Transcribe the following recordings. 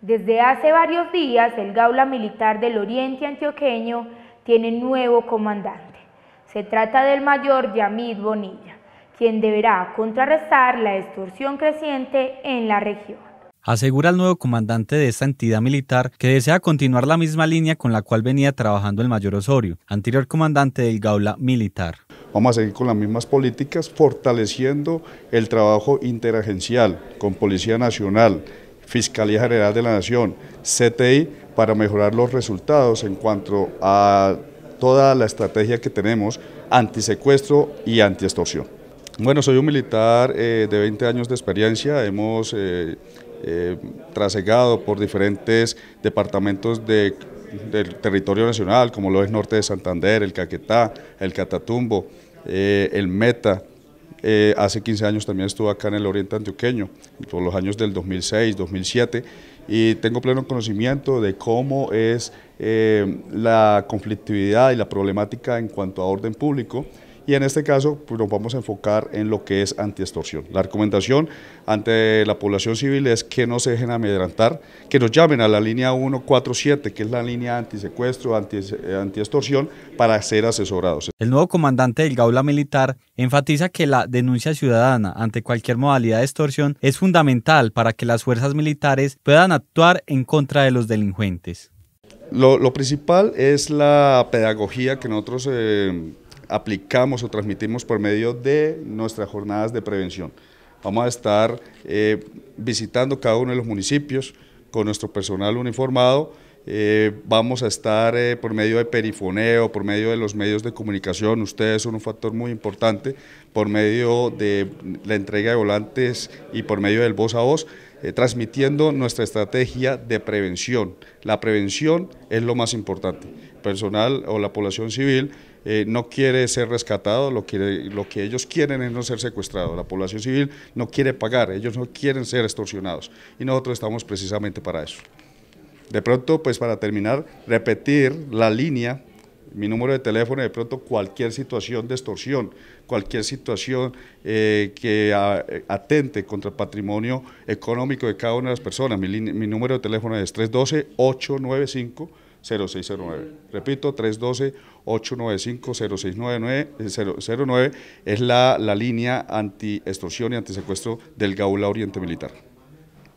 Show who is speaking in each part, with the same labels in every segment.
Speaker 1: Desde hace varios días, el Gaula Militar del Oriente Antioqueño tiene nuevo comandante. Se trata del mayor Yamid Bonilla, quien deberá contrarrestar la extorsión creciente en la región. Asegura el nuevo comandante de esta entidad militar que desea continuar la misma línea con la cual venía trabajando el mayor Osorio, anterior comandante del Gaula Militar.
Speaker 2: Vamos a seguir con las mismas políticas, fortaleciendo el trabajo interagencial con Policía Nacional, Fiscalía General de la Nación, CTI, para mejorar los resultados en cuanto a toda la estrategia que tenemos antisecuestro y antiextorsión. Bueno, soy un militar eh, de 20 años de experiencia, hemos eh, eh, trasegado por diferentes departamentos del territorio nacional, como lo es Norte de Santander, el Caquetá, el Catatumbo, el Meta, eh, hace 15 años también estuve acá en el Oriente Antioqueño, por los años del 2006, 2007, y tengo pleno conocimiento de cómo es eh, la conflictividad y la problemática en cuanto a orden público y en este caso pues, nos vamos a enfocar en lo que es antiextorsión. La recomendación ante la población civil es que no se dejen amedrentar, que nos llamen a la línea 147, que es la línea antisecuestro, eh, antiextorsión, para ser asesorados.
Speaker 1: El nuevo comandante del Gaula Militar enfatiza que la denuncia ciudadana ante cualquier modalidad de extorsión es fundamental para que las fuerzas militares puedan actuar en contra de los delincuentes.
Speaker 2: Lo, principal es la pedagogía que nosotros eh, aplicamos o transmitimos por medio de nuestras jornadas de prevención. Vamos a estar eh, visitando cada uno de los municipios con nuestro personal uniformado eh, vamos a estar eh, por medio de perifoneo, por medio de los medios de comunicación, ustedes son un factor muy importante, por medio de la entrega de volantes y por medio del voz a voz, eh, transmitiendo nuestra estrategia de prevención. La prevención es lo más importante. Personal o la población civil no quiere ser rescatado, lo que, lo que ellos quieren es no ser secuestrado. La población civil no quiere pagar, ellos no quieren ser extorsionados. Y nosotros estamos precisamente para eso. De pronto, pues para terminar, repetir la línea, mi número de teléfono, de pronto cualquier situación de extorsión, cualquier situación eh, que eh, atente contra el patrimonio económico de cada una de las personas. Mi, número de teléfono es 312-895. 0609. Repito, 312-895-0609 eh, es la, la línea anti-extorsión y anti-secuestro del Gaula Oriente Militar.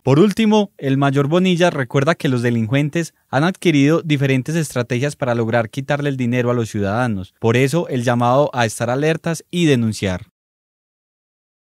Speaker 1: Por último, el mayor Bonilla recuerda que los delincuentes han adquirido diferentes estrategias para lograr quitarle el dinero a los ciudadanos. Por eso, el llamado a estar alertas y denunciar.